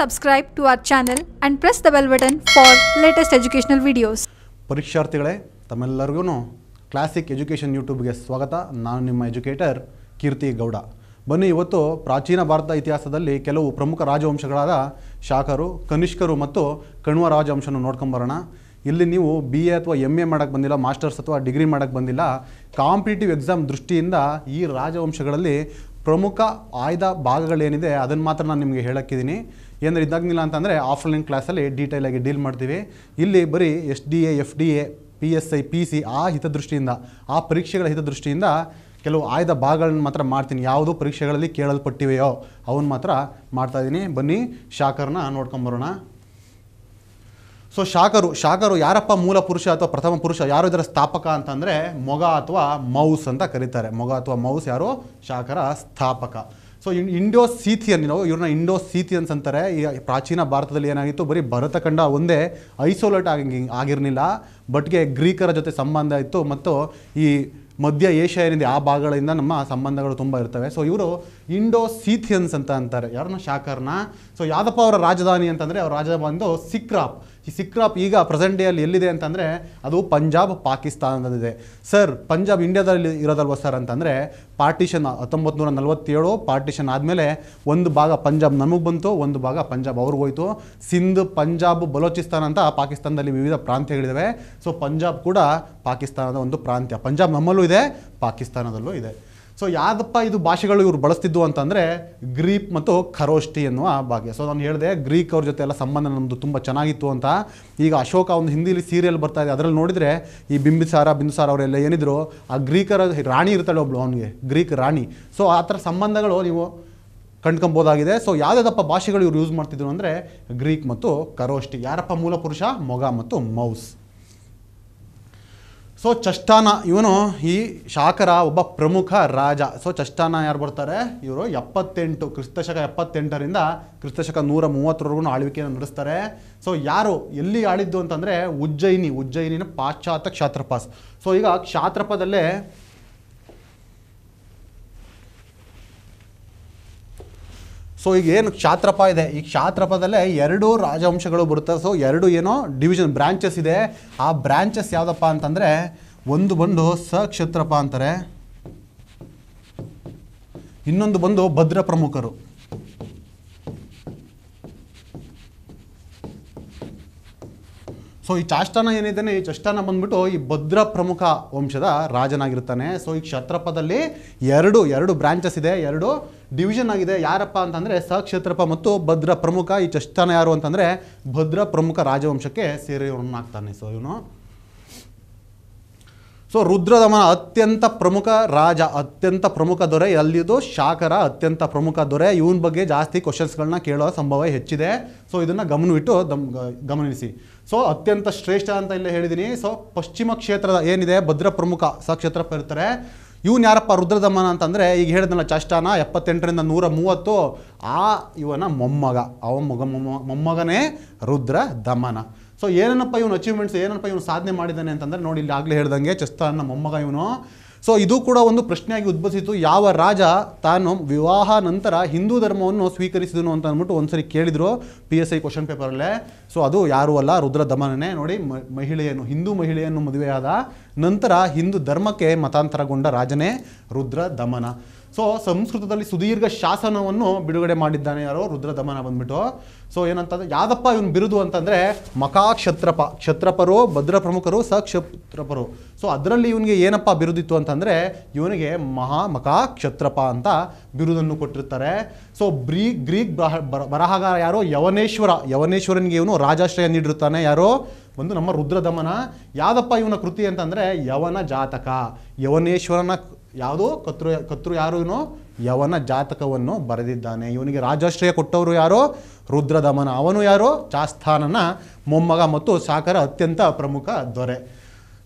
Subscribe to our channel and press the bell button for latest educational videos ಪರೀಕ್ಷಾರ್ಥಿಗಳೇ ತಮ್ಮೆಲ್ಲರಿಗೂ classic education ಯೂಟ್ಯೂಬ್ಗೆ ಸ್ವಾಗತ ನಾನು ನಿಮ್ಮ ಎಜುಕೇಟರ್ ಕೀರ್ತಿ ಗೌಡ ಬನ್ನಿ ಇವತ್ತು ಪ್ರಾಚೀನ ಭಾರತ ಇತಿಹಾಸದಲ್ಲಿ ಕೆಲವು ಪ್ರಮುಖ ರಾಜವಂಶಗಳಾದ ಶಾಖರು ಕನಿಷ್ಕರು ಮತ್ತು ಕಣ್ವ ರಾಜವಂಶನ ನೋಡ್ಕೊಂಬರೋಣ ಇಲ್ಲಿ ನೀವು ಬಿ ಎ ಅಥವಾ ಎಮ್ ಎ ಮಾಡೋಕ್ಕೆ ಬಂದಿಲ್ಲ ಮಾಸ್ಟರ್ಸ್ ಅಥವಾ ಡಿಗ್ರಿ ಮಾಡೋಕ್ಕೆ ಬಂದಿಲ್ಲ ಕಾಂಪಿಟೇಟಿವ್ ಎಕ್ಸಾಮ್ ದೃಷ್ಟಿಯಿಂದ ಈ ರಾಜವಂಶಗಳಲ್ಲಿ ಪ್ರಮುಖ ಆಯ್ದ ಭಾಗಗಳೇನಿದೆ ಅದನ್ನು ಮಾತ್ರ ನಾನು ನಿಮಗೆ ಹೇಳಕ್ಕಿದ್ದೀನಿ ಏನಾದ್ರೆ ಇದಾಗಲಿಲ್ಲ ಅಂತಂದರೆ ಆಫ್ಲೈನ್ ಕ್ಲಾಸಲ್ಲಿ ಡೀಟೇಲಾಗಿ ಡೀಲ್ ಮಾಡ್ತೀವಿ ಇಲ್ಲಿ ಬರೀ S D A F D A P S I P C ಆ ಹಿತದೃಷ್ಟಿಯಿಂದ ಆ ಪರೀಕ್ಷೆಗಳ ಹಿತದೃಷ್ಟಿಯಿಂದ ಕೆಲವು ಆಯ್ದ ಭಾಗಗಳನ್ನ ಮಾತ್ರ ಮಾಡ್ತೀನಿ ಯಾವುದು ಪರೀಕ್ಷೆಗಳಲ್ಲಿ ಕೇಳಲ್ಪಟ್ಟಿವೆಯೋ ಅವನ್ನ ಮಾತ್ರ ಮಾಡ್ತಾಯಿದ್ದೀನಿ ಬನ್ನಿ ಶಾಖರನ್ನ ನೋಡ್ಕೊಂಬರೋಣ ಸೊ ಶಾಖರು ಶಾಖರು ಯಾರಪ್ಪ ಮೂಲ ಪುರುಷ ಅಥವಾ ಪ್ರಥಮ ಪುರುಷ ಯಾರು ಇದರ ಸ್ಥಾಪಕ ಅಂತಂದರೆ ಮೊಗ ಅಥವಾ ಮೌಸ್ ಅಂತ ಕರೀತಾರೆ ಮೊಗ ಅಥವಾ ಮೌಸ್ ಯಾರು ಶಾಖರ ಸ್ಥಾಪಕ ಸೊ ಇಂಡೋ ಸೀಥಿಯನ್ ನಾವು ಇವ್ರನ್ನ ಇಂಡೋ ಸೀಥಿಯನ್ಸ್ ಅಂತಾರೆ ಈ ಪ್ರಾಚೀನ ಭಾರತದಲ್ಲಿ ಏನಾಗಿತ್ತು ಬರೀ ಭರತಖಂಡ ಒಂದೇ ಐಸೋಲೇಟ್ ಆಗಿ ಆಗಿರಲಿಲ್ಲ ಬಟ್ಗೆ ಗ್ರೀಕರ ಜೊತೆ ಸಂಬಂಧ ಇತ್ತು ಮತ್ತು ಈ ಮಧ್ಯ ಏಷ್ಯಾ ಏನಿದೆ ಆ ಭಾಗಗಳಿಂದ ನಮ್ಮ ಸಂಬಂಧಗಳು ತುಂಬ ಇರ್ತವೆ ಸೊ ಇವರು ಇಂಡೋ ಸೀಥಿಯನ್ಸ್ ಅಂತ ಅಂತಾರೆ ಯಾರನ್ನ ಶಾಖರ್ನ ಸೊ ಯಾದಪ್ಪ ಅವರ ರಾಜಧಾನಿ ಅಂತಂದರೆ ಅವರ ರಾಜಧಾನಿ ಬಂದು ಸಿಕ್ರಾಪ್ ಈ ಸಿಕ್ರಾಪ್ ಈಗ ಪ್ರೆಸೆಂಟ್ ಡೇಯಲ್ಲಿ ಎಲ್ಲಿದೆ ಅಂತಂದರೆ ಅದು ಪಂಜಾಬ್ ಪಾಕಿಸ್ತಾನದಲ್ಲಿದೆ ಸರ್ ಪಂಜಾಬ್ ಇಂಡಿಯಾದಲ್ಲಿ ಇರೋದಲ್ವ ಸರ್ ಅಂತಂದರೆ ಪಾರ್ಟಿಷನ್ ಹತ್ತೊಂಬತ್ತು ನೂರ ನಲವತ್ತೇಳು ಪಾರ್ಟಿಷನ್ ಆದಮೇಲೆ ಒಂದು ಭಾಗ ಪಂಜಾಬ್ ನಮಗೆ ಬಂತು ಒಂದು ಭಾಗ ಪಂಜಾಬ್ ಅವ್ರಿಗೋಯ್ತು ಹೋಯಿತು ಸಿಂಧ್ ಪಂಜಾಬ್ ಬಲೋಚಿಸ್ತಾನ್ ಅಂತ ಪಾಕಿಸ್ತಾನದಲ್ಲಿ ವಿವಿಧ ಪ್ರಾಂತ್ಯಗಳಿದ್ದಾವೆ ಸೊ ಪಂಜಾಬ್ ಕೂಡ ಪಾಕಿಸ್ತಾನದ ಒಂದು ಪ್ರಾಂತ್ಯ ಪಂಜಾಬ್ ನಮ್ಮಲ್ಲೂ ಇದೆ ಪಾಕಿಸ್ತಾನದಲ್ಲೂ ಇದೆ ಸೊ ಯಾವ್ದಪ್ಪ ಇದು ಭಾಷೆಗಳು ಇವರು ಬಳಸ್ತಿದ್ದು ಅಂತಂದರೆ ಗ್ರೀಕ್ ಮತ್ತು ಖರೋಷ್ಟಿ ಎನ್ನುವ ಭಾಗ್ಯ ಸೊ ನಾನು ಹೇಳಿದೆ ಗ್ರೀಕ್ ಅವ್ರ ಜೊತೆ ಎಲ್ಲ ಸಂಬಂಧ ನಮ್ಮದು ತುಂಬ ಚೆನ್ನಾಗಿತ್ತು ಅಂತ ಈಗ ಅಶೋಕ ಒಂದು ಹಿಂದಿಲಿ ಸೀರಿಯಲ್ ಬರ್ತಾ ಇದೆ ಅದರಲ್ಲಿ ನೋಡಿದರೆ ಈ ಬಿಂಬಿಸಾರ ಬಿಂದುಸಾರ ಅವರೆಲ್ಲ ಏನಿದ್ರು ಆ ಗ್ರೀಕರ ರಾಣಿ ಇರ್ತಾಳೆ ಒಬ್ಳು ಅವನಿಗೆ ಗ್ರೀಕ್ ರಾಣಿ ಸೊ ಆ ಥರ ಸಂಬಂಧಗಳು ನೀವು ಕಂಡ್ಕೊಬೋದಾಗಿದೆ ಸೊ ಯಾವುದಪ್ಪ ಭಾಷೆಗಳು ಇವ್ರು ಯೂಸ್ ಮಾಡ್ತಿದ್ರು ಅಂದರೆ ಗ್ರೀಕ್ ಮತ್ತು ಕರೋಷ್ಟಿ ಯಾರಪ್ಪ ಮೂಲಪುರುಷ ಮೊಗ ಮತ್ತು ಮೌಸ್ ಸೊ ಚಷ್ಟಾನ ಇವನು ಈ ಶಾಖರ ಒಬ್ಬ ಪ್ರಮುಖ ರಾಜ ಸೊ ಚಷ್ಟಾನ ಯಾರು ಬರ್ತಾರೆ ಇವರು ಎಪ್ಪತ್ತೆಂಟು ಕ್ರಿಸ್ತಶಕ ಎಪ್ಪತ್ತೆಂಟರಿಂದ ಕ್ರಿಸ್ತಶಕ ನೂರ ಮೂವತ್ತರವರೆಗೂ ಆಳ್ವಿಕೆಯನ್ನು ನಡೆಸ್ತಾರೆ ಸೊ ಯಾರು ಎಲ್ಲಿ ಆಳಿದ್ದು ಅಂತಂದರೆ ಉಜ್ಜಯಿನಿ ಉಜ್ಜಯಿನಿನ ಪಾಶ್ಚಾತ್ಯ ಕ್ಷಾತ್ರಪಾಸ್ ಸೊ ಈಗ ಕ್ಷಾತ್ರಪದಲ್ಲೇ ಸೊ ಈಗ ಏನು ಕ್ಷಾತ್ರಪ ಇದೆ ಈ ಕ್ಷಾತ್ರಪದಲ್ಲೇ ಎರಡು ರಾಜವಂಶಗಳು ಬರುತ್ತೆ ಸೊ ಎರಡು ಏನೋ ಡಿವಿಷನ್ ಬ್ರಾಂಚಸ್ ಇದೆ ಆ ಬ್ರಾಂಚಸ್ ಯಾವುದಪ್ಪ ಅಂತಂದರೆ ಒಂದು ಬಂದು ಸಕ್ಷತ್ರಪ ಅಂತಾರೆ ಇನ್ನೊಂದು ಬಂದು ಭದ್ರ ಪ್ರಮುಖರು ಸೊ ಈ ಚಾಷ್ಟಾನ ಏನಿದ್ದಾನೆ ಈ ಚಷ್ಟಾನ ಬಂದ್ಬಿಟ್ಟು ಈ ಭದ್ರ ಪ್ರಮುಖ ವಂಶದ ರಾಜನಾಗಿರ್ತಾನೆ ಸೊ ಈ ಕ್ಷತ್ರಪದಲ್ಲಿ ಎರಡು ಎರಡು ಬ್ರಾಂಚಸ್ ಇದೆ ಎರಡು ಡಿವಿಷನ್ ಆಗಿದೆ ಯಾರಪ್ಪ ಅಂತಂದರೆ ಕ್ಷೇತ್ರಪ ಮತ್ತು ಭದ್ರ ಪ್ರಮುಖ ಈ ಚಷ್ಟಾನ ಯಾರು ಅಂತಂದರೆ ಭದ್ರ ಪ್ರಮುಖ ರಾಜವಂಶಕ್ಕೆ ಸೇರಿಯವನಾಗ್ತಾನೆ ಸೊ ಇವನು ಸೊ ರುದ್ರದಮನ ಅತ್ಯಂತ ಪ್ರಮುಖ ರಾಜ ಅತ್ಯಂತ ಪ್ರಮುಖ ದೊರೆ ಅಲ್ಲಿದು ಶಾಕರ ಅತ್ಯಂತ ಪ್ರಮುಖ ದೊರೆ ಇವನ ಬಗ್ಗೆ ಜಾಸ್ತಿ ಕ್ವಶನ್ಸ್ಗಳನ್ನ ಕೇಳೋ ಸಂಭವ ಹೆಚ್ಚಿದೆ ಸೊ ಇದನ್ನು ಗಮನವಿಟ್ಟು ದಮ್ ಗಮನಿಸಿ ಸೊ ಅತ್ಯಂತ ಶ್ರೇಷ್ಠ ಅಂತ ಇಲ್ಲಿ ಹೇಳಿದ್ದೀನಿ ಸೊ ಪಶ್ಚಿಮ ಕ್ಷೇತ್ರದ ಏನಿದೆ ಭದ್ರ ಪ್ರಮುಖ ಸಕ್ಷೇತ್ರ ಇರ್ತಾರೆ ಇವನು ಯಾರಪ್ಪ ರುದ್ರದಮನ ಅಂತಂದರೆ ಈಗ ಹೇಳಿದ್ನಲ್ಲ ಚಷ್ಟಾನ ಎಪ್ಪತ್ತೆಂಟರಿಂದ ನೂರ ಮೂವತ್ತು ಆ ಇವನ ಮೊಮ್ಮಗ ಅವ ಮಗ ಮೊಮ್ಮಗನೇ ರುದ್ರ ದಮನ ಸೊ ಏನಪ್ಪ ಇವನು ಅಚೀವ್ಮೆಂಟ್ಸ್ ಏನಪ್ಪ ಇವನು ಸಾಧನೆ ಮಾಡಿದ್ದಾನೆ ಅಂತಂದರೆ ನೋಡಿ ಇಲ್ಲಿ ಆಗಲೇ ಹೇಳ್ದಂಗೆ ಚೆಸ್ತಾನ್ನ ಮೊಮ್ಮಗ ಇವನು ಸೊ ಇದು ಕೂಡ ಒಂದು ಪ್ರಶ್ನೆಯಾಗಿ ಉದ್ಭವಿಸಿತು ಯಾವ ರಾಜ ತಾನು ವಿವಾಹ ನಂತರ ಹಿಂದೂ ಧರ್ಮವನ್ನು ಸ್ವೀಕರಿಸಿದನು ಅಂತ ಅಂದ್ಬಿಟ್ಟು ಒಂದ್ಸರಿ ಕೇಳಿದರು ಪಿ ಎಸ್ ಐ ಕ್ವಶನ್ ಪೇಪರಲ್ಲೇ ಸೊ ಅದು ಯಾರೂ ಅಲ್ಲ ರುದ್ರ ದಮನನೇ ನೋಡಿ ಮಹಿಳೆಯನ್ನು ಹಿಂದೂ ಮಹಿಳೆಯನ್ನು ಮದುವೆಯಾದ ನಂತರ ಹಿಂದೂ ಧರ್ಮಕ್ಕೆ ಮತಾಂತರಗೊಂಡ ರಾಜನೇ ರುದ್ರ ದಮನ ಸೊ ಸಂಸ್ಕೃತದಲ್ಲಿ ಸುದೀರ್ಘ ಶಾಸನವನ್ನು ಬಿಡುಗಡೆ ಮಾಡಿದ್ದಾನೆ ಯಾರೋ ರುದ್ರದಮನ ಬಂದ್ಬಿಟ್ಟು ಸೊ ಏನಂತಂದ್ರೆ ಯಾದಪ್ಪ ಇವನು ಬಿರುದು ಅಂತಂದರೆ ಮಕಾ ಕ್ಷತ್ರಪ ಕ್ಷತ್ರಪರು ಭದ್ರ ಪ್ರಮುಖರು ಸ ಕ್ಷತ್ರಪರು ಸೊ ಅದರಲ್ಲಿ ಇವನಿಗೆ ಏನಪ್ಪ ಬಿರುದಿತ್ತು ಅಂತಂದರೆ ಇವನಿಗೆ ಮಹಾ ಮಕಾ ಕ್ಷತ್ರಪ ಅಂತ ಬಿರುದನ್ನು ಕೊಟ್ಟಿರ್ತಾರೆ ಸೊ ಬ್ರೀ ಗ್ರೀಕ್ ಬರಹಗಾರ ಯಾರೋ ಯವನೇಶ್ವರ ಯವನೇಶ್ವರನಿಗೆ ಇವನು ರಾಜಾಶ್ರಯ ನೀಡಿರುತ್ತಾನೆ ಯಾರೋ ಒಂದು ನಮ್ಮ ರುದ್ರದಮನ ಯಾದಪ್ಪ ಇವನ ಕೃತಿ ಅಂತಂದರೆ ಯವನ ಜಾತಕ ಯವನೇಶ್ವರನ ಯಾವುದೋ ಕತ್ರು ಕತ್ರು ಯಾರೂ ಯವನ ಜಾತಕವನ್ನು ಬರೆದಿದ್ದಾನೆ ಇವನಿಗೆ ರಾಜಾಶ್ರಯ ಕೊಟ್ಟವರು ಯಾರೋ ರುದ್ರದಮನ ಅವನು ಯಾರೋ ಚಾಸ್ಥಾನನ ಮೊಮ್ಮಗ ಮತ್ತು ಸಾಕರ ಅತ್ಯಂತ ಪ್ರಮುಖ ದೊರೆ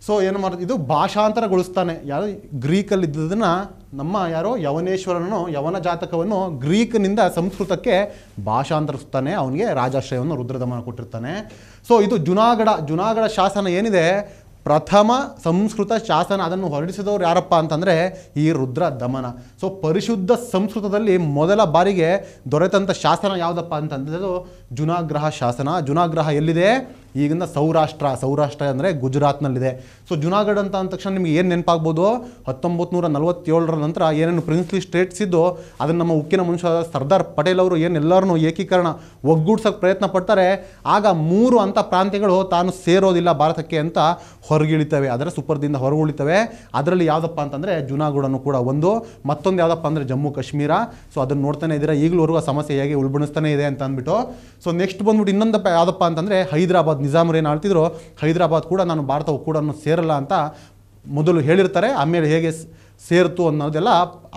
ಸೊ ಏನು ಮಾಡ ಇದು ಭಾಷಾಂತರಗೊಳಿಸ್ತಾನೆ ಗ್ರೀಕಲ್ಲಿ ಗ್ರೀಕಲ್ಲಿದ್ದದನ್ನು ನಮ್ಮ ಯಾರೋ ಯವನೇಶ್ವರನೋ ಯವನ ಜಾತಕವನ್ನು ಗ್ರೀಕ್ನಿಂದ ಸಂಸ್ಕೃತಕ್ಕೆ ಭಾಷಾಂತರಿಸ್ತಾನೆ ಅವನಿಗೆ ರಾಜಾಶ್ರಯವನ್ನು ರುದ್ರದಮನ ಕೊಟ್ಟಿರ್ತಾನೆ ಸೊ ಇದು ಜುನಾಗಡ ಜುನಾಗಡ ಶಾಸನ ಏನಿದೆ ಪ್ರಥಮ ಸಂಸ್ಕೃತ ಶಾಸನ ಅದನ್ನು ಹೊರಡಿಸಿದವರು ಯಾರಪ್ಪ ಅಂತಂದರೆ ಈ ರುದ್ರ ದಮನ ಸೊ ಪರಿಶುದ್ಧ ಸಂಸ್ಕೃತದಲ್ಲಿ ಮೊದಲ ಬಾರಿಗೆ ದೊರೆತಂಥ ಶಾಸನ ಯಾವುದಪ್ಪ ಅಂತಂದರೆ ಜುನಾಗ್ರಹ ಶಾಸನ ಜುನಾಗ್ರಹ ಎಲ್ಲಿದೆ ಈಗಿನ ಸೌರಾಷ್ಟ್ರ ಸೌರಾಷ್ಟ್ರ ಅಂದರೆ ಗುಜರಾತ್ನಲ್ಲಿದೆ ಸೊ ಜುನಾಗಢ ಅಂತ ಅಂದ ತಕ್ಷಣ ನಿಮಗೆ ಏನು ನೆನಪಾಗ್ಬೋದು ಹತ್ತೊಂಬತ್ತು ನೂರ ನಲವತ್ತೇಳರ ನಂತರ ಏನೇನು ಪ್ರಿನ್ಸ್ಲಿ ಸ್ಟೇಟ್ಸ್ ಇದ್ದು ಅದನ್ನು ನಮ್ಮ ಉಕ್ಕಿನ ಮನುಷ್ಯ ಸರ್ದಾರ್ ಪಟೇಲ್ ಅವರು ಏನೆಲ್ಲರನ್ನೂ ಏಕೀಕರಣ ಒಗ್ಗೂಡ್ಸೋಕ್ಕೆ ಪ್ರಯತ್ನ ಪಡ್ತಾರೆ ಆಗ ಮೂರು ಅಂಥ ಪ್ರಾಂತ್ಯಗಳು ತಾನು ಸೇರೋದಿಲ್ಲ ಭಾರತಕ್ಕೆ ಅಂತ ಹೊರಗಿಳಿತವೆ ಅದರ ಸುಪರ್ದಿಂದ ಹೊರಗುಳಿತವೆ ಅದರಲ್ಲಿ ಯಾವುದಪ್ಪ ಅಂತಂದರೆ ಜುನಾಗಢನು ಕೂಡ ಒಂದು ಮತ್ತೊಂದು ಯಾವುದಪ್ಪ ಅಂದರೆ ಜಮ್ಮು ಕಾಶ್ಮೀರ ಸೊ ಅದನ್ನು ನೋಡ್ತಾನೆ ಇದ್ದೀರಾ ಈಗಲೂ ಆ ಸಮಸ್ಯೆ ಹೇಗೆ ಉಲ್ಬಣಿಸ್ತಾನೆ ಇದೆ ಅಂತ ಅಂದ್ಬಿಟ್ಟು ಸೊ ನೆಕ್ಸ್ಟ್ ಬಂದ್ಬಿಟ್ಟು ಇನ್ನೊಂದು ಯಾವುದಪ್ಪ ಅಂತಂದರೆ ಹೈದರಾಬಾದ್ ನಿಜಾಮರು ಏನು ಆಳ್ತಿದ್ರು ಹೈದರಾಬಾದ್ ಕೂಡ ನಾನು ಭಾರತ ಕೂಡ ಸೇರಲ್ಲ ಅಂತ ಮೊದಲು ಹೇಳಿರ್ತಾರೆ ಆಮೇಲೆ ಹೇಗೆ ಸೇರ್ತು ಅನ್ನೋದೆಲ್ಲ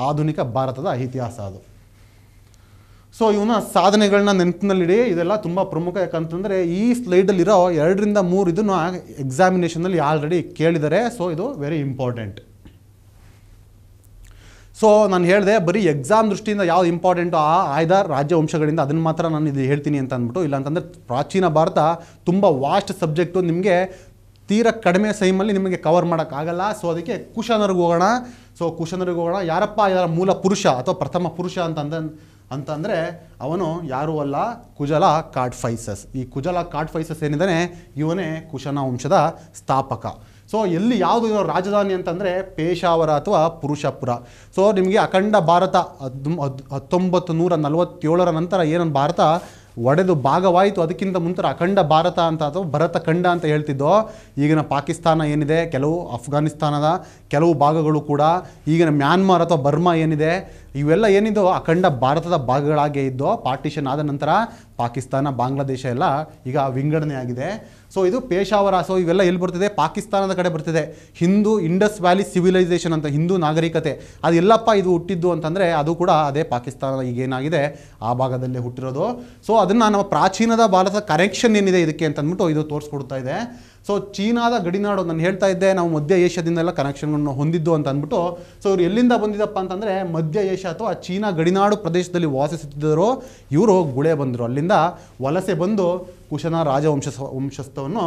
ಆಧುನಿಕ ಭಾರತದ ಇತಿಹಾಸ ಅದು ಸೊ ಇವನ ಸಾಧನೆಗಳನ್ನ ನೆನಪಿನಲ್ಲಿಡಿ ಇದೆಲ್ಲ ತುಂಬ ಪ್ರಮುಖ ಯಾಕಂತಂದರೆ ಈ ಸ್ಲೈಡಲ್ಲಿರೋ ಎರಡರಿಂದ ಮೂರು ಇದನ್ನು ಎಕ್ಸಾಮಿನೇಷನಲ್ಲಿ ಆಲ್ರೆಡಿ ಕೇಳಿದರೆ ಸೊ ಇದು ವೆರಿ ಇಂಪಾರ್ಟೆಂಟ್ ಸೊ ನಾನು ಹೇಳಿದೆ ಬರೀ ಎಕ್ಸಾಮ್ ದೃಷ್ಟಿಯಿಂದ ಯಾವ್ದು ಇಂಪಾರ್ಟೆಂಟು ಆ ಆಯ್ದ ವಂಶಗಳಿಂದ ಅದನ್ನು ಮಾತ್ರ ನಾನು ಇದು ಹೇಳ್ತೀನಿ ಅಂತ ಅಂದ್ಬಿಟ್ಟು ಇಲ್ಲಾಂತಂದರೆ ಪ್ರಾಚೀನ ಭಾರತ ತುಂಬ ವಾಸ್ಟ್ ಸಬ್ಜೆಕ್ಟು ನಿಮಗೆ ತೀರ ಕಡಿಮೆ ಸೈಮಲ್ಲಿ ನಿಮಗೆ ಕವರ್ ಮಾಡೋಕ್ಕಾಗಲ್ಲ ಸೊ ಅದಕ್ಕೆ ಕುಶನರಿಗೆ ಹೋಗೋಣ ಸೊ ಕುಶನರಿಗೆ ಹೋಗೋಣ ಯಾರಪ್ಪ ಇದರ ಮೂಲ ಪುರುಷ ಅಥವಾ ಪ್ರಥಮ ಪುರುಷ ಅಂತಂದ ಅಂತಂದರೆ ಅವನು ಯಾರೂ ಅಲ್ಲ ಕುಜಲ ಫೈಸಸ್ ಈ ಕುಜಲ ಫೈಸಸ್ ಏನಿದ್ದಾನೆ ಇವನೇ ಕುಶನ ವಂಶದ ಸ್ಥಾಪಕ ಸೊ ಎಲ್ಲಿ ಯಾವುದು ಇರೋ ರಾಜಧಾನಿ ಅಂತಂದರೆ ಪೇಶಾವರ ಅಥವಾ ಪುರುಷಪುರ ಸೊ ನಿಮಗೆ ಅಖಂಡ ಭಾರತ ಹತ್ತೊಂಬತ್ತು ನೂರ ನಲವತ್ತೇಳರ ನಂತರ ಏನೊಂದು ಭಾರತ ಒಡೆದು ಭಾಗವಾಯಿತು ಅದಕ್ಕಿಂತ ಮುಂತರ ಅಖಂಡ ಭಾರತ ಅಂತ ಅಥವಾ ಭರತ ಖಂಡ ಅಂತ ಹೇಳ್ತಿದ್ದೋ ಈಗಿನ ಪಾಕಿಸ್ತಾನ ಏನಿದೆ ಕೆಲವು ಅಫ್ಘಾನಿಸ್ತಾನದ ಕೆಲವು ಭಾಗಗಳು ಕೂಡ ಈಗಿನ ಮ್ಯಾನ್ಮಾರ್ ಅಥವಾ ಬರ್ಮಾ ಏನಿದೆ ಇವೆಲ್ಲ ಏನಿದೋ ಅಖಂಡ ಭಾರತದ ಭಾಗಗಳಾಗೇ ಇದ್ದೋ ಪಾರ್ಟಿಷನ್ ಆದ ನಂತರ ಪಾಕಿಸ್ತಾನ ಬಾಂಗ್ಲಾದೇಶ ಎಲ್ಲ ಈಗ ವಿಂಗಡಣೆಯಾಗಿದೆ ಆಗಿದೆ ಸೊ ಇದು ಪೇಶಾವರ ಸೊ ಇವೆಲ್ಲ ಎಲ್ಲಿ ಬರ್ತಿದೆ ಪಾಕಿಸ್ತಾನದ ಕಡೆ ಬರ್ತಿದೆ ಹಿಂದೂ ಇಂಡಸ್ ವ್ಯಾಲಿ ಸಿವಿಲೈಸೇಷನ್ ಅಂತ ಹಿಂದೂ ನಾಗರಿಕತೆ ಅದು ಎಲ್ಲಪ್ಪ ಇದು ಹುಟ್ಟಿದ್ದು ಅಂತಂದರೆ ಅದು ಕೂಡ ಅದೇ ಈಗ ಈಗೇನಾಗಿದೆ ಆ ಭಾಗದಲ್ಲೇ ಹುಟ್ಟಿರೋದು ಸೊ ಅದನ್ನು ನಮ್ಮ ಪ್ರಾಚೀನದ ಭಾರತದ ಕನೆಕ್ಷನ್ ಏನಿದೆ ಇದಕ್ಕೆ ಅಂತಂದ್ಬಿಟ್ಟು ಇದು ತೋರಿಸ್ಕೊಡ್ತಾ ಇದೆ ಸೊ ಚೀನಾದ ಗಡಿನಾಡು ನಾನು ಹೇಳ್ತಾ ಇದ್ದೆ ನಾವು ಮಧ್ಯ ಏಷ್ಯಾದಿಂದೆಲ್ಲ ಕನೆಕ್ಷನ್ಗಳನ್ನು ಹೊಂದಿದ್ದು ಅಂತ ಅಂದ್ಬಿಟ್ಟು ಸೊ ಇವರು ಎಲ್ಲಿಂದ ಬಂದಿದ್ದಪ್ಪ ಅಂತಂದರೆ ಮಧ್ಯ ಏಷ್ಯಾ ಅಥವಾ ಚೀನಾ ಗಡಿನಾಡು ಪ್ರದೇಶದಲ್ಲಿ ವಾಸಿಸುತ್ತಿದ್ದರು ಇವರು ಗುಳೆ ಬಂದರು ಅಲ್ಲಿಂದ ವಲಸೆ ಬಂದು ಕುಶನ ರಾಜವಂಶ ವಂಶಸ್ಥವನ್ನು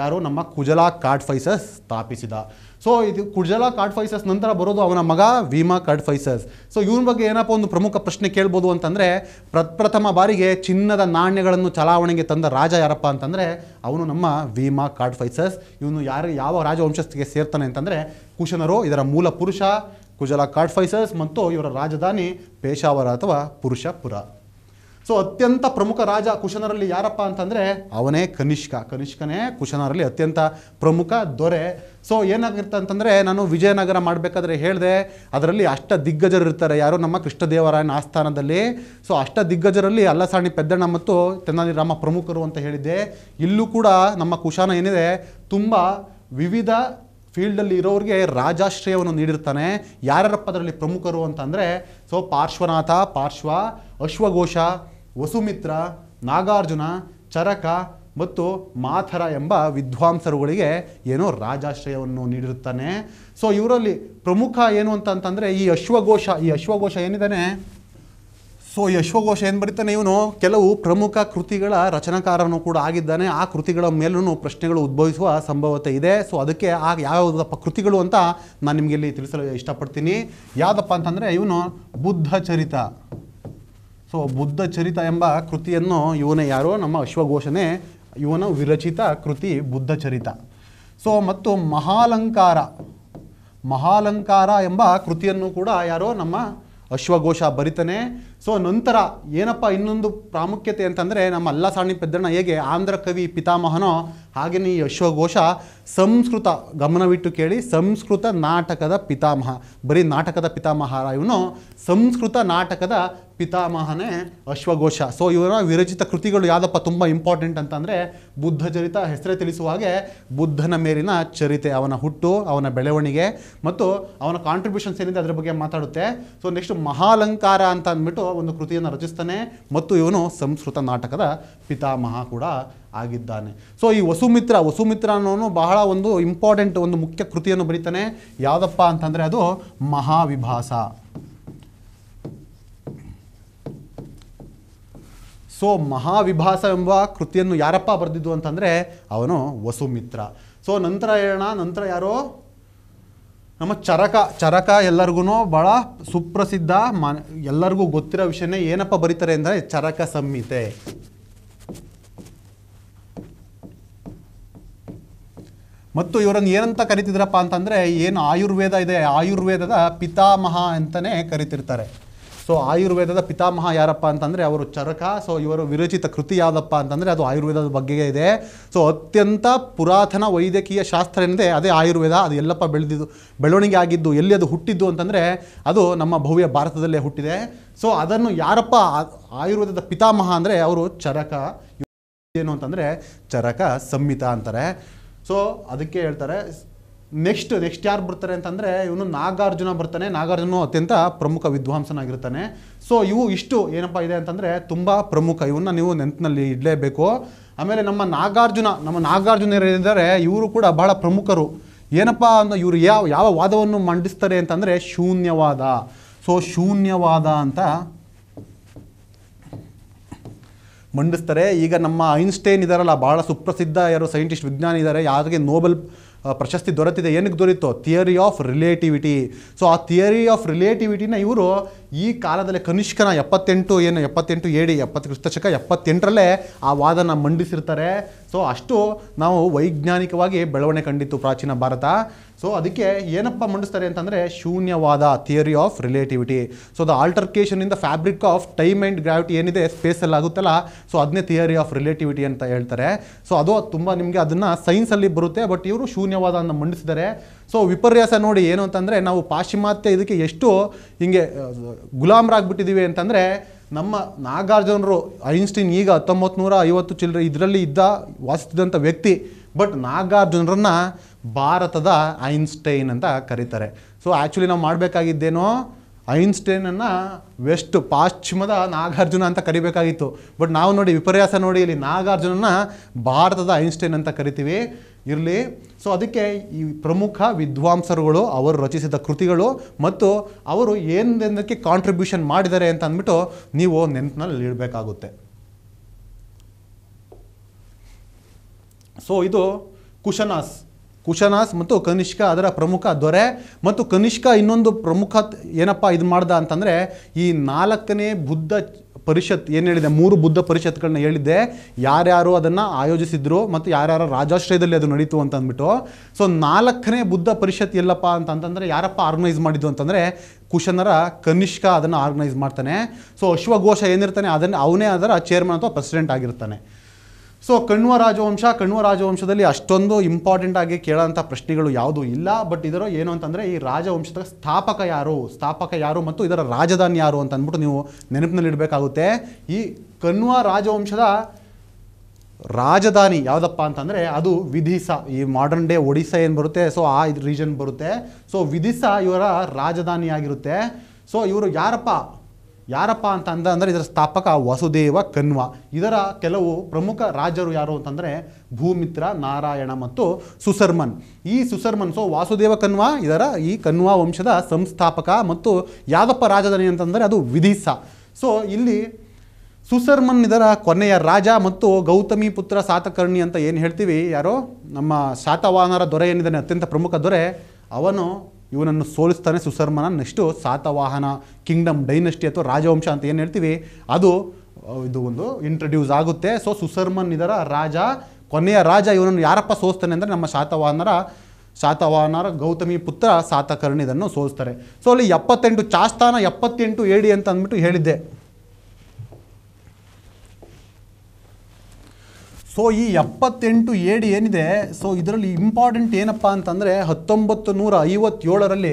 ಯಾರು ನಮ್ಮ ಕುಜಲಾ ಕಾಟ್ ಫೈಸಸ್ ಸ್ಥಾಪಿಸಿದ ಸೊ ಇದು ಕುಡ್ಜಲ ಕಾರ್ಡ್ ಫೈಸಸ್ ನಂತರ ಬರೋದು ಅವನ ಮಗ ವಿಮಾ ಕಾರ್ಡ್ ಫೈಸಸ್ ಸೊ ಇವನ ಬಗ್ಗೆ ಏನಪ್ಪ ಒಂದು ಪ್ರಮುಖ ಪ್ರಶ್ನೆ ಕೇಳ್ಬೋದು ಅಂತಂದರೆ ಪ್ರಪ್ರಥಮ ಬಾರಿಗೆ ಚಿನ್ನದ ನಾಣ್ಯಗಳನ್ನು ಚಲಾವಣೆಗೆ ತಂದ ರಾಜ ಯಾರಪ್ಪ ಅಂತಂದರೆ ಅವನು ನಮ್ಮ ವಿಮಾ ಕಾರ್ಡ್ ಫೈಸಸ್ ಇವನು ಯಾರು ಯಾವ ರಾಜವಂಶಸ್ಥಿಗೆ ಸೇರ್ತಾನೆ ಅಂತಂದರೆ ಕುಶನರು ಇದರ ಮೂಲ ಪುರುಷ ಕುಜಲ ಕಾರ್ಡ್ ಫೈಸಸ್ ಮತ್ತು ಇವರ ರಾಜಧಾನಿ ಪೇಶಾವರ ಅಥವಾ ಪುರುಷಪುರ ಸೊ ಅತ್ಯಂತ ಪ್ರಮುಖ ರಾಜ ಕುಶನರಲ್ಲಿ ಯಾರಪ್ಪ ಅಂತಂದರೆ ಅವನೇ ಕನಿಷ್ಕ ಕನಿಷ್ಕನೇ ಕುಶನರಲ್ಲಿ ಅತ್ಯಂತ ಪ್ರಮುಖ ದೊರೆ ಸೊ ಏನಾಗಿರುತ್ತೆ ಅಂತಂದರೆ ನಾನು ವಿಜಯನಗರ ಮಾಡಬೇಕಾದ್ರೆ ಹೇಳಿದೆ ಅದರಲ್ಲಿ ಅಷ್ಟ ದಿಗ್ಗಜರು ಇರ್ತಾರೆ ಯಾರು ನಮ್ಮ ಕೃಷ್ಣದೇವರಾಯನ ಆಸ್ಥಾನದಲ್ಲಿ ಸೊ ಅಷ್ಟ ದಿಗ್ಗಜರಲ್ಲಿ ಅಲ್ಲಸಾಣಿ ಪೆದ್ದಣ್ಣ ಮತ್ತು ತೆನ್ನಾಲಿ ರಾಮ ಪ್ರಮುಖರು ಅಂತ ಹೇಳಿದ್ದೆ ಇಲ್ಲೂ ಕೂಡ ನಮ್ಮ ಕುಶಾನ ಏನಿದೆ ತುಂಬ ವಿವಿಧ ಫೀಲ್ಡಲ್ಲಿ ಇರೋರಿಗೆ ರಾಜಾಶ್ರಯವನ್ನು ನೀಡಿರ್ತಾನೆ ಯಾರ್ಯಾರಪ್ಪ ಅದರಲ್ಲಿ ಪ್ರಮುಖರು ಅಂತಂದರೆ ಸೊ ಪಾರ್ಶ್ವನಾಥ ಪಾರ್ಶ್ವ ಅಶ್ವಘೋಷ ವಸುಮಿತ್ರ ನಾಗಾರ್ಜುನ ಚರಕ ಮತ್ತು ಮಾಥರ ಎಂಬ ವಿದ್ವಾಂಸರುಗಳಿಗೆ ಏನೋ ರಾಜಾಶ್ರಯವನ್ನು ನೀಡಿರುತ್ತಾನೆ ಸೊ ಇವರಲ್ಲಿ ಪ್ರಮುಖ ಏನು ಅಂತ ಈ ಅಶ್ವಘೋಷ ಈ ಅಶ್ವಘೋಷ ಏನಿದ್ದಾನೆ ಸೊ ಯಶ್ವಘೋಷ ಏನು ಬರೀತಾನೆ ಇವನು ಕೆಲವು ಪ್ರಮುಖ ಕೃತಿಗಳ ರಚನಾಕಾರನು ಕೂಡ ಆಗಿದ್ದಾನೆ ಆ ಕೃತಿಗಳ ಮೇಲೂ ಪ್ರಶ್ನೆಗಳು ಉದ್ಭವಿಸುವ ಸಂಭವತೆ ಇದೆ ಸೊ ಅದಕ್ಕೆ ಆ ಯಾವ್ದಪ್ಪ ಕೃತಿಗಳು ಅಂತ ನಾನು ನಿಮಗೆ ಇಲ್ಲಿ ತಿಳಿಸಲು ಇಷ್ಟಪಡ್ತೀನಿ ಯಾವುದಪ್ಪ ಅಂತಂದರೆ ಇವನು Buddhacharita so Buddhacharita ಎಂಬ ಕೃತಿಯನ್ನು ಇವನ ಯಾರೋ ನಮ್ಮ ಅಶ್ವಘೋಷನೆ ಇವನ ವಿರಚಿತ ಕೃತಿ ಬುದ್ಧ ಚರಿತ ಸೊ ಮತ್ತು ಮಹಾಲಂಕಾರ ಮಹಾಲಂಕಾರ ಎಂಬ ಕೃತಿಯನ್ನು ಕೂಡ ಯಾರೋ ನಮ್ಮ ಅಶ್ವಘೋಷ ಬರಿತಾನೆ ಸೊ ನಂತರ ಏನಪ್ಪ ಇನ್ನೊಂದು ಪ್ರಾಮುಖ್ಯತೆ ಅಂತಂದರೆ ನಮ್ಮ ಅಲ್ಲಸಾಣಿ ಪೆದ್ದಣ್ಣ ಹೇಗೆ ಆಂಧ್ರ ಕವಿ ಪಿತಾಮಹನೋ ಹಾಗೆಯೇ ಯಶ್ವಘೋಷ ಸಂಸ್ಕೃತ ಗಮನವಿಟ್ಟು ಕೇಳಿ ಸಂಸ್ಕೃತ ನಾಟಕದ ಪಿತಾಮಹ ಬರೀ ನಾಟಕದ ಪಿತಾಮಹ ಇವನು ಸಂಸ್ಕೃತ ನಾಟಕದ ಪಿತಾಮಹನೇ ಅಶ್ವಘೋಷ ಸೊ ಇವರ ವಿರಚಿತ ಕೃತಿಗಳು ಯಾವುದಪ್ಪ ತುಂಬ ಇಂಪಾರ್ಟೆಂಟ್ ಅಂತಂದರೆ ಬುದ್ಧ ಚರಿತ ಹೆಸರೇ ತಿಳಿಸುವ ಹಾಗೆ ಬುದ್ಧನ ಮೇಲಿನ ಚರಿತೆ ಅವನ ಹುಟ್ಟು ಅವನ ಬೆಳವಣಿಗೆ ಮತ್ತು ಅವನ ಕಾಂಟ್ರಿಬ್ಯೂಷನ್ಸ್ ಏನಿದೆ ಅದರ ಬಗ್ಗೆ ಮಾತಾಡುತ್ತೆ ಸೊ ನೆಕ್ಸ್ಟ್ ಮಹಾಲಂಕಾರ ಅಂತ ಅಂದ್ಬಿಟ್ಟು ಒಂದು ಕೃತಿಯನ್ನು ರಚಿಸ್ತಾನೆ ಮತ್ತು ಇವನು ಸಂಸ್ಕೃತ ನಾಟಕದ ಪಿತಾಮಹ ಕೂಡ ಆಗಿದ್ದಾನೆ ಸೊ ಈ ವಸುಮಿತ್ರ ವಸುಮಿತ್ರ ಅನ್ನೋನು ಬಹಳ ಒಂದು ಇಂಪಾರ್ಟೆಂಟ್ ಒಂದು ಮುಖ್ಯ ಕೃತಿಯನ್ನು ಬರೀತಾನೆ ಯಾವುದಪ್ಪ ಅಂತಂದರೆ ಅದು ಮಹಾವಿಭಾಸ ಸೊ ಮಹಾವಿಭಾಸ ಎಂಬ ಕೃತಿಯನ್ನು ಯಾರಪ್ಪ ಬರೆದಿದ್ದು ಅಂತಂದರೆ ಅವನು ವಸುಮಿತ್ರ ಸೊ ನಂತರ ಹೇಳೋಣ ನಂತರ ಯಾರೋ ನಮ್ಮ ಚರಕ ಚರಕ ಎಲ್ಲರಿಗೂ ಭಾಳ ಸುಪ್ರಸಿದ್ಧ ಎಲ್ಲರಿಗೂ ಗೊತ್ತಿರೋ ವಿಷಯನೇ ಏನಪ್ಪ ಬರೀತಾರೆ ಅಂದರೆ ಚರಕ ಸಂಹಿತೆ ಮತ್ತು ಇವರನ್ನು ಏನಂತ ಕರಿತಿದ್ರಪ್ಪ ಅಂತಂದರೆ ಏನು ಆಯುರ್ವೇದ ಇದೆ ಆಯುರ್ವೇದದ ಪಿತಾಮಹ ಅಂತಲೇ ಕರಿತಿರ್ತಾರೆ ಸೊ ಆಯುರ್ವೇದದ ಪಿತಾಮಹ ಯಾರಪ್ಪ ಅಂತಂದರೆ ಅವರು ಚರಕ ಸೊ ಇವರು ವಿರಚಿತ ಕೃತಿ ಯಾವುದಪ್ಪ ಅಂತಂದರೆ ಅದು ಆಯುರ್ವೇದದ ಬಗ್ಗೆ ಇದೆ ಸೊ ಅತ್ಯಂತ ಪುರಾತನ ವೈದ್ಯಕೀಯ ಶಾಸ್ತ್ರ ಏನಿದೆ ಅದೇ ಆಯುರ್ವೇದ ಅದು ಎಲ್ಲಪ್ಪ ಬೆಳೆದಿದ್ದು ಬೆಳವಣಿಗೆ ಆಗಿದ್ದು ಎಲ್ಲಿ ಅದು ಹುಟ್ಟಿದ್ದು ಅಂತಂದರೆ ಅದು ನಮ್ಮ ಭವ್ಯ ಭಾರತದಲ್ಲೇ ಹುಟ್ಟಿದೆ ಸೊ ಅದನ್ನು ಯಾರಪ್ಪ ಆಯುರ್ವೇದದ ಪಿತಾಮಹ ಅಂದರೆ ಅವರು ಚರಕ ಏನು ಅಂತಂದರೆ ಚರಕ ಸಂಹಿತ ಅಂತಾರೆ ಸೊ ಅದಕ್ಕೆ ಹೇಳ್ತಾರೆ ನೆಕ್ಸ್ಟ್ ನೆಕ್ಸ್ಟ್ ಯಾರು ಬರ್ತಾರೆ ಅಂತಂದರೆ ಇವನು ನಾಗಾರ್ಜುನ ಬರ್ತಾನೆ ನಾಗಾರ್ಜುನ ಅತ್ಯಂತ ಪ್ರಮುಖ ವಿದ್ವಾಂಸನಾಗಿರ್ತಾನೆ ಸೊ ಇವು ಇಷ್ಟು ಏನಪ್ಪ ಇದೆ ಅಂತಂದರೆ ತುಂಬ ಪ್ರಮುಖ ಇವನ್ನ ನೀವು ನೆನಪಿನಲ್ಲಿ ಇಡಲೇಬೇಕು ಆಮೇಲೆ ನಮ್ಮ ನಾಗಾರ್ಜುನ ನಮ್ಮ ಏನಿದ್ದಾರೆ ಇವರು ಕೂಡ ಬಹಳ ಪ್ರಮುಖರು ಏನಪ್ಪ ಅಂದ್ರೆ ಇವರು ಯಾವ ಯಾವ ವಾದವನ್ನು ಮಂಡಿಸ್ತಾರೆ ಅಂತಂದರೆ ಶೂನ್ಯವಾದ ಸೊ ಶೂನ್ಯವಾದ ಅಂತ ಮಂಡಿಸ್ತಾರೆ ಈಗ ನಮ್ಮ ಐನ್ಸ್ಟೈನ್ ಇದ್ದಾರಲ್ಲ ಭಾಳ ಸುಪ್ರಸಿದ್ಧ ಯಾರು ಸೈಂಟಿಸ್ಟ್ ವಿಜ್ಞಾನಿ ಇದ್ದಾರೆ ಯಾರಿಗೆ ನೋಬೆಲ್ ಪ್ರಶಸ್ತಿ ದೊರೆತಿದೆ ಏನಕ್ಕೆ ದೊರೀತು ಥಿಯರಿ ಆಫ್ ರಿಲೇಟಿವಿಟಿ ಸೊ ಆ ಥಿಯರಿ ಆಫ್ ರಿಲೇಟಿವಿಟಿನ ಇವರು ಈ ಕಾಲದಲ್ಲಿ ಕನಿಷ್ಕನ ಎಪ್ಪತ್ತೆಂಟು ಏನು ಎಪ್ಪತ್ತೆಂಟು ಏಡಿ ಎಪ್ಪತ್ತು ಕ್ರಿಸ್ತಶಕ ಎಪ್ಪತ್ತೆಂಟರಲ್ಲೇ ಆ ವಾದನ ಮಂಡಿಸಿರ್ತಾರೆ ಸೊ ಅಷ್ಟು ನಾವು ವೈಜ್ಞಾನಿಕವಾಗಿ ಬೆಳವಣಿಗೆ ಕಂಡಿತ್ತು ಪ್ರಾಚೀನ ಭಾರತ ಸೊ ಅದಕ್ಕೆ ಏನಪ್ಪ ಮಂಡಿಸ್ತಾರೆ ಅಂತಂದರೆ ಶೂನ್ಯವಾದ theory of relativity so the altercation the fabric of time and gravity ಏನಿದೆ ಸ್ಪೇಸಲ್ಲಿ ಆಗುತ್ತಲ್ಲ ಸೊ ಅದನ್ನೇ ಥಿಯರಿ ಆಫ್ ರಿಲೇಟಿವಿಟಿ ಅಂತ ಹೇಳ್ತಾರೆ ಸೊ ಅದು ತುಂಬ ನಿಮಗೆ ಅದನ್ನು ಸೈನ್ಸಲ್ಲಿ ಬರುತ್ತೆ ಬಟ್ ಇವರು ಶೂನ್ಯವಾದ ಮಂಡಿಸಿದರೆ ಸೊ ವಿಪರ್ಯಾಸ ನೋಡಿ ಏನು ಅಂತಂದರೆ ನಾವು ಪಾಶ್ಚಿಮಾತ್ಯ ಇದಕ್ಕೆ ಎಷ್ಟು ಹಿಂಗೆ ಗುಲಾಮರಾಗ್ಬಿಟ್ಟಿದ್ದೀವಿ ಅಂತಂದರೆ ನಮ್ಮ ನಾಗಾರ್ಜುನರು ಐನ್ಸ್ಟೀನ್ ಈಗ ಹತ್ತೊಂಬತ್ತು ನೂರ ಐವತ್ತು ಚಿಲ್ಲರೆ ಇದರಲ್ಲಿ ಇದ್ದ ವಾಸಿಸಿದಂಥ ವ್ಯಕ್ತಿ ಬಟ್ ನಾಗಾರ್ಜುನರನ್ನು ಭಾರತದ ಐನ್ಸ್ಟೈನ್ ಅಂತ ಕರೀತಾರೆ ಸೊ ಆ್ಯಕ್ಚುಲಿ ನಾವು ಮಾಡಬೇಕಾಗಿದ್ದೇನೋ ಐನ್ಸ್ಟೈನನ್ನು ವೆಸ್ಟ್ ಪಾಶ್ಚಿಮದ ನಾಗಾರ್ಜುನ ಅಂತ ಕರಿಬೇಕಾಗಿತ್ತು ಬಟ್ ನಾವು ನೋಡಿ ವಿಪರ್ಯಾಸ ನೋಡಿ ಇಲ್ಲಿ ನಾಗಾರ್ಜುನನ ಭಾರತದ ಐನ್ಸ್ಟೈನ್ ಅಂತ ಕರಿತೀವಿ ಇರಲಿ ಸೊ ಅದಕ್ಕೆ ಈ ಪ್ರಮುಖ ವಿದ್ವಾಂಸರುಗಳು ಅವರು ರಚಿಸಿದ ಕೃತಿಗಳು ಮತ್ತು ಅವರು ಏನೆಂದಕ್ಕೆ ಕಾಂಟ್ರಿಬ್ಯೂಷನ್ ಮಾಡಿದ್ದಾರೆ ಅಂತ ಅಂದ್ಬಿಟ್ಟು ನೀವು ನೆನಪಿನಲ್ಲಿ ಇಡಬೇಕಾಗುತ್ತೆ ಸೊ ಇದು ಕುಶನಾಸ್ ಕುಶನಾಸ್ ಮತ್ತು ಕನಿಷ್ಕ ಅದರ ಪ್ರಮುಖ ದೊರೆ ಮತ್ತು ಕನಿಷ್ಕ ಇನ್ನೊಂದು ಪ್ರಮುಖ ಏನಪ್ಪ ಇದು ಮಾಡ್ದ ಅಂತಂದರೆ ಈ ನಾಲ್ಕನೇ ಬುದ್ಧ ಪರಿಷತ್ ಏನು ಹೇಳಿದೆ ಮೂರು ಬುದ್ಧ ಪರಿಷತ್ಗಳನ್ನ ಹೇಳಿದ್ದೆ ಯಾರ್ಯಾರು ಅದನ್ನು ಆಯೋಜಿಸಿದ್ರು ಮತ್ತು ಯಾರ್ಯಾರ ರಾಜಾಶ್ರಯದಲ್ಲಿ ಅದು ನಡೀತು ಅಂತ ಅಂದ್ಬಿಟ್ಟು ಸೊ ನಾಲ್ಕನೇ ಬುದ್ಧ ಪರಿಷತ್ ಎಲ್ಲಪ್ಪ ಅಂತ ಅಂತಂದರೆ ಯಾರಪ್ಪ ಆರ್ಗನೈಸ್ ಮಾಡಿದ್ದು ಅಂತಂದರೆ ಕುಶನರ ಕನಿಷ್ಕ ಅದನ್ನು ಆರ್ಗನೈಸ್ ಮಾಡ್ತಾನೆ ಸೊ ಅಶ್ವಘೋಷ ಏನಿರ್ತಾನೆ ಅದನ್ನು ಅವನೇ ಅದರ ಚೇರ್ಮನ್ ಅಥವಾ ಪ್ರೆಸಿಡೆಂಟ್ ಆಗಿರ್ತಾನೆ ಸೊ ಕಣ್ವ ರಾಜವಂಶ ಕಣ್ವ ರಾಜವಂಶದಲ್ಲಿ ಅಷ್ಟೊಂದು ಇಂಪಾರ್ಟೆಂಟ್ ಆಗಿ ಕೇಳೋಂಥ ಪ್ರಶ್ನೆಗಳು ಯಾವುದೂ ಇಲ್ಲ ಬಟ್ ಇದರ ಏನು ಅಂತಂದರೆ ಈ ರಾಜವಂಶದ ಸ್ಥಾಪಕ ಯಾರು ಸ್ಥಾಪಕ ಯಾರು ಮತ್ತು ಇದರ ರಾಜಧಾನಿ ಯಾರು ಅಂತ ಅಂದ್ಬಿಟ್ಟು ನೀವು ನೆನಪಿನಲ್ಲಿಡಬೇಕಾಗುತ್ತೆ ಈ ಕಣ್ವ ರಾಜವಂಶದ ರಾಜಧಾನಿ ಯಾವುದಪ್ಪ ಅಂತಂದರೆ ಅದು ವಿಧಿಸಾ ಈ ಮಾಡರ್ನ್ ಡೇ ಒಡಿಸ್ಸಾ ಏನು ಬರುತ್ತೆ ಸೊ ಆ ರೀಜನ್ ಬರುತ್ತೆ ಸೊ ವಿಧಿಸ ಇವರ ರಾಜಧಾನಿಯಾಗಿರುತ್ತೆ ಸೊ ಇವರು ಯಾರಪ್ಪ ಯಾರಪ್ಪ ಅಂತ ಅಂದ ಅಂದರೆ ಇದರ ಸ್ಥಾಪಕ ವಸುದೇವ ಕನ್ವ ಇದರ ಕೆಲವು ಪ್ರಮುಖ ರಾಜರು ಯಾರು ಅಂತಂದರೆ ಭೂಮಿತ್ರ ನಾರಾಯಣ ಮತ್ತು ಸುಸರ್ಮನ್ ಈ ಸುಸರ್ಮನ್ ಸೊ ವಾಸುದೇವ ಕನ್ವ ಇದರ ಈ ಕನ್ವ ವಂಶದ ಸಂಸ್ಥಾಪಕ ಮತ್ತು ಯಾದಪ್ಪ ರಾಜಧಾನಿ ಅಂತಂದರೆ ಅದು ವಿಧಿಸ ಸೊ ಇಲ್ಲಿ ಸುಸರ್ಮನ್ ಇದರ ಕೊನೆಯ ರಾಜ ಮತ್ತು ಗೌತಮಿ ಪುತ್ರ ಸಾತಕರ್ಣಿ ಅಂತ ಏನು ಹೇಳ್ತೀವಿ ಯಾರೋ ನಮ್ಮ ಶಾತವಾಹನರ ದೊರೆ ಏನಿದ್ದಾನೆ ಅತ್ಯಂತ ಪ್ರಮುಖ ದೊರೆ ಅವನು ಇವನನ್ನು ಸೋಲಿಸ್ತಾನೆ ಸುಸರ್ಮನ ನೆಕ್ಸ್ಟು ಸಾತವಾಹನ ಕಿಂಗ್ಡಮ್ ಡೈನಸ್ಟಿ ಅಥವಾ ರಾಜವಂಶ ಅಂತ ಏನು ಹೇಳ್ತೀವಿ ಅದು ಇದು ಒಂದು ಇಂಟ್ರಡ್ಯೂಸ್ ಆಗುತ್ತೆ ಸೊ ಸುಸರ್ಮನ್ ಇದರ ರಾಜ ಕೊನೆಯ ರಾಜ ಇವನನ್ನು ಯಾರಪ್ಪ ಸೋಲಿಸ್ತಾನೆ ಅಂದರೆ ನಮ್ಮ ಶಾತವಾಹನರ ಶಾತವಾಹನರ ಗೌತಮಿ ಪುತ್ರ ಇದನ್ನು ಸೋಲಿಸ್ತಾರೆ ಸೊ ಅಲ್ಲಿ ಎಪ್ಪತ್ತೆಂಟು ಚಾಸ್ತಾನ ಎಪ್ಪತ್ತೆಂಟು ಏಡಿ ಅಂತ ಅಂದ್ಬಿಟ್ಟು ಹೇಳಿದ್ದೆ ಸೊ ಈ ಎಪ್ಪತ್ತೆಂಟು ಎ ಡಿ ಏನಿದೆ ಸೊ ಇದರಲ್ಲಿ ಇಂಪಾರ್ಟೆಂಟ್ ಏನಪ್ಪ ಅಂತಂದರೆ ಹತ್ತೊಂಬತ್ತು ನೂರ ಐವತ್ತೇಳರಲ್ಲಿ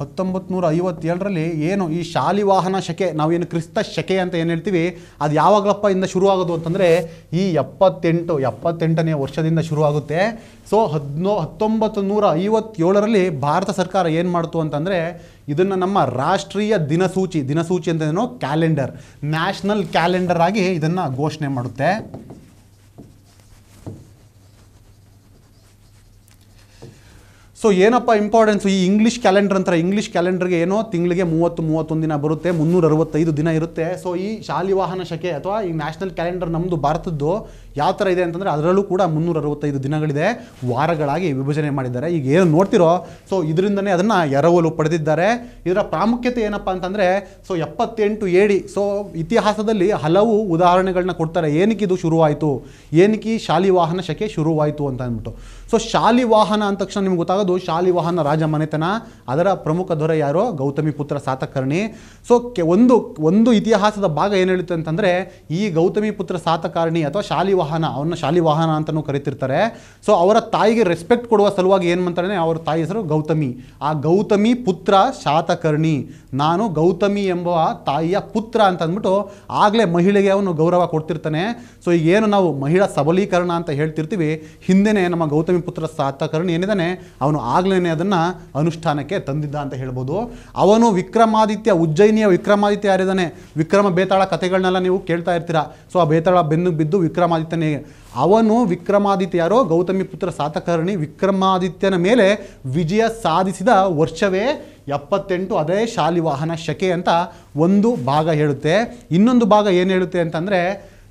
ಹತ್ತೊಂಬತ್ತು ನೂರ ಐವತ್ತೇಳರಲ್ಲಿ ಏನು ಈ ಶಾಲಿವಾಹನ ಶಕೆ ನಾವೇನು ಕ್ರಿಸ್ತ ಶಕೆ ಅಂತ ಏನು ಹೇಳ್ತೀವಿ ಅದು ಯಾವಾಗಲಪ್ಪ ಇಂದ ಶುರು ಆಗೋದು ಅಂತಂದರೆ ಈ ಎಪ್ಪತ್ತೆಂಟು ಎಪ್ಪತ್ತೆಂಟನೇ ವರ್ಷದಿಂದ ಶುರು ಆಗುತ್ತೆ ಸೊ ಹದಿನೋ ಹತ್ತೊಂಬತ್ತು ನೂರ ಐವತ್ತೇಳರಲ್ಲಿ ಭಾರತ ಸರ್ಕಾರ ಏನು ಮಾಡ್ತು ಅಂತಂದರೆ ಇದನ್ನು ನಮ್ಮ ರಾಷ್ಟ್ರೀಯ ದಿನಸೂಚಿ ದಿನಸೂಚಿ ಅಂತ ಏನು ಕ್ಯಾಲೆಂಡರ್ ನ್ಯಾಷನಲ್ ಕ್ಯಾಲೆಂಡರ್ ಆಗಿ ಇದನ್ನು ಘೋಷಣೆ ಮಾಡುತ್ತೆ ಸೊ ಏನಪ್ಪ ಇಂಪಾರ್ಟೆನ್ಸ್ ಈ ಇಂಗ್ಲೀಷ್ ಕ್ಯಾಲೆಂಡರ್ ಅಂತ ಇಂಗ್ಲೀಷ್ ಕ್ಯಾಲೆಂಡರ್ಗೆ ಏನೋ ತಿಂಗಳಿಗೆ ಮೂವತ್ತು ಮೂವತ್ತೊಂದು ದಿನ ಬರುತ್ತೆ ಮುನ್ನೂರ ಅರವತ್ತೈದು ದಿನ ಇರುತ್ತೆ ಸೊ ಈ ಶಾಲಿ ವಾಹನ ಶಕೆ ಅಥವಾ ಈ ನ್ಯಾಷನಲ್ ಕ್ಯಾಲೆಂಡರ್ ನಮ್ಮದು ಭಾರತದ್ದು ಯಾವ ಥರ ಇದೆ ಅಂತಂದರೆ ಅದರಲ್ಲೂ ಕೂಡ ಮುನ್ನೂರ ಅರವತ್ತೈದು ದಿನಗಳಿದೆ ವಾರಗಳಾಗಿ ವಿಭಜನೆ ಮಾಡಿದ್ದಾರೆ ಈಗ ಏನು ನೋಡ್ತಿರೋ ಸೊ ಇದರಿಂದನೇ ಅದನ್ನು ಎರವಲು ಪಡೆದಿದ್ದಾರೆ ಇದರ ಪ್ರಾಮುಖ್ಯತೆ ಏನಪ್ಪ ಅಂತಂದರೆ ಸೊ ಎಪ್ಪತ್ತೆಂಟು ಎಡಿ ಸೊ ಇತಿಹಾಸದಲ್ಲಿ ಹಲವು ಉದಾಹರಣೆಗಳನ್ನ ಕೊಡ್ತಾರೆ ಏನಕ್ಕೆ ಇದು ಶುರುವಾಯಿತು ಏನಕ್ಕೆ ಶಾಲಿವಾಹನ ಶಕೆ ಶುರುವಾಯಿತು ಅಂತ ಅಂದ್ಬಿಟ್ಟು ಸೊ ಶಾಲಿವಾಹನ ಅಂದ ತಕ್ಷಣ ನಿಮ್ಗೆ ಗೊತ್ತಾಗೋದು ಶಾಲಿವಾಹನ ರಾಜ ಮನೆತನ ಅದರ ಪ್ರಮುಖ ದೊರೆ ಯಾರೋ ಗೌತಮಿ ಪುತ್ರ ಸಾತಕರ್ಣಿ ಸೊ ಒಂದು ಒಂದು ಇತಿಹಾಸದ ಭಾಗ ಏನು ಹೇಳುತ್ತೆ ಅಂತಂದರೆ ಈ ಗೌತಮಿ ಪುತ್ರ ಸಾತಕಾರಣಿ ಅಥವಾ ಶಾಲಿ ವಾಹನ ಅವನ್ನ ಶಾಲಿ ವಾಹನ ಅಂತಲೂ ಕರಿತಿರ್ತಾರೆ ಸೊ ಅವರ ತಾಯಿಗೆ ರೆಸ್ಪೆಕ್ಟ್ ಕೊಡುವ ಸಲುವಾಗಿ ಏನು ಮಾಡ್ತಾರೆ ಅವರ ತಾಯಿ ಹೆಸರು ಗೌತಮಿ ಆ ಗೌತಮಿ ಪುತ್ರ ಶಾತಕರ್ಣಿ ನಾನು ಗೌತಮಿ ಎಂಬ ತಾಯಿಯ ಪುತ್ರ ಅಂತ ಅಂದ್ಬಿಟ್ಟು ಆಗಲೇ ಮಹಿಳೆಗೆ ಅವನು ಗೌರವ ಕೊಡ್ತಿರ್ತಾನೆ ಸೊ ಏನು ನಾವು ಮಹಿಳಾ ಸಬಲೀಕರಣ ಅಂತ ಹೇಳ್ತಿರ್ತೀವಿ ಹಿಂದೆನೇ ನಮ್ಮ ಗೌತಮಿ ಪುತ್ರ ಶಾತಕರ್ಣಿ ಏನಿದ್ದಾನೆ ಅವನು ಆಗಲೇ ಅದನ್ನು ಅನುಷ್ಠಾನಕ್ಕೆ ತಂದಿದ್ದ ಅಂತ ಹೇಳ್ಬೋದು ಅವನು ವಿಕ್ರಮಾದಿತ್ಯ ಉಜ್ಜಯಿನಿಯ ವಿಕ್ರಮಾದಿತ್ಯ ಯಾರಿದ್ದಾನೆ ವಿಕ್ರಮ ಬೇತಾಳ ಕಥೆಗಳನ್ನೆಲ್ಲ ನೀವು ಕೇಳ್ತಾ ಇರ್ತೀರಾ ಸೊ ಆ ಬೇತಾಳ ಬೆನ್ನು ಬಿದ್ದು ವಿಕ್ರಮಾದಿತ್ಯ ಅವನು ವಿಕ್ರಮಾದಿತ್ಯ ಯಾರೋ ಗೌತಮಿ ಪುತ್ರ ಸಾತಕರ್ಣಿ ವಿಕ್ರಮಾದಿತ್ಯನ ಮೇಲೆ ವಿಜಯ ಸಾಧಿಸಿದ ವರ್ಷವೇ ಎಪ್ಪತ್ತೆಂಟು ಅದೇ ಶಾಲಿವಾಹನ ಶಕೆ ಅಂತ ಒಂದು ಭಾಗ ಹೇಳುತ್ತೆ ಇನ್ನೊಂದು ಭಾಗ ಏನು ಹೇಳುತ್ತೆ ಅಂತಂದರೆ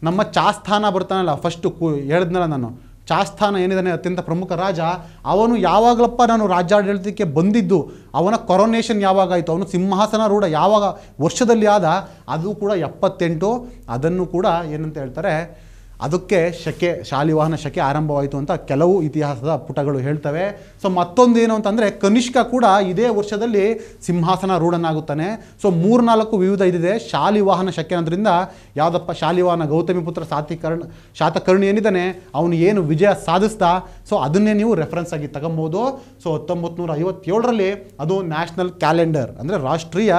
ನಮ್ಮ ಚಾಸ್ಥಾನ ಬರ್ತಾನಲ್ಲ ಫಸ್ಟು ಕು ಹೇಳಿದ್ನಲ್ಲ ನಾನು ಚಾಸ್ಥಾನ ಏನಿದ್ದಾನೆ ಅತ್ಯಂತ ಪ್ರಮುಖ ರಾಜ ಅವನು ಯಾವಾಗಲಪ್ಪ ನಾನು ರಾಜ್ಯಾಡಳಿತಕ್ಕೆ ಬಂದಿದ್ದು ಅವನ ಕೊರೋನೇಷನ್ ಯಾವಾಗಾಯಿತು ಅವನು ಸಿಂಹಾಸನ ರೂಢ ಯಾವಾಗ ವರ್ಷದಲ್ಲಿ ಆದ ಅದು ಕೂಡ ಎಪ್ಪತ್ತೆಂಟು ಅದನ್ನು ಕೂಡ ಏನಂತ ಹೇಳ್ತಾರೆ ಅದಕ್ಕೆ ಶಕೆ ಶಾಲಿವಾಹನ ಶಕೆ ಆರಂಭವಾಯಿತು ಅಂತ ಕೆಲವು ಇತಿಹಾಸದ ಪುಟಗಳು ಹೇಳ್ತವೆ ಸೊ ಮತ್ತೊಂದೇನು ಅಂತಂದರೆ ಕನಿಷ್ಕ ಕೂಡ ಇದೇ ವರ್ಷದಲ್ಲಿ ಸಿಂಹಾಸನ ರೂಢನಾಗುತ್ತಾನೆ ಸೊ ಮೂರ್ನಾಲ್ಕು ವಿವಿಧ ಇದಿದೆ ಶಾಲಿವಾಹನ ಶಕೆ ಅನ್ನೋದ್ರಿಂದ ಯಾವುದಪ್ಪ ಶಾಲಿವಾಹನ ಗೌತಮಿ ಪುತ್ರ ಸಾತಿಕರ್ಣ ಶಾತಕರ್ಣಿ ಏನಿದ್ದಾನೆ ಅವನು ಏನು ವಿಜಯ ಸಾಧಿಸ್ತಾ ಸೊ ಅದನ್ನೇ ನೀವು ರೆಫರೆನ್ಸ್ ಆಗಿ ತಗೊಬೋದು ಸೊ ಹತ್ತೊಂಬತ್ತು ನೂರ ಐವತ್ತೇಳರಲ್ಲಿ ಅದು ನ್ಯಾಷನಲ್ ಕ್ಯಾಲೆಂಡರ್ ಅಂದರೆ ರಾಷ್ಟ್ರೀಯ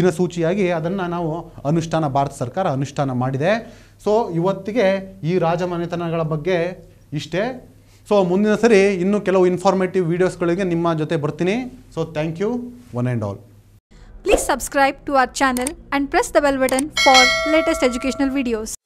ದಿನಸೂಚಿಯಾಗಿ ಅದನ್ನು ನಾವು ಅನುಷ್ಠಾನ ಭಾರತ ಸರ್ಕಾರ ಅನುಷ್ಠಾನ ಮಾಡಿದೆ ಸೊ ಇವತ್ತಿಗೆ ಈ ರಾಜಮನೆತನಗಳ ಬಗ್ಗೆ ಇಷ್ಟೇ ಸೊ ಮುಂದಿನ ಸರಿ ಇನ್ನೂ ಕೆಲವು ಇನ್ಫಾರ್ಮೇಟಿವ್ ವೀಡಿಯೋಸ್ಗಳಿಗೆ ನಿಮ್ಮ ಜೊತೆ ಬರ್ತೀನಿ so thank you one and all please subscribe to our channel and press the bell button for latest educational videos.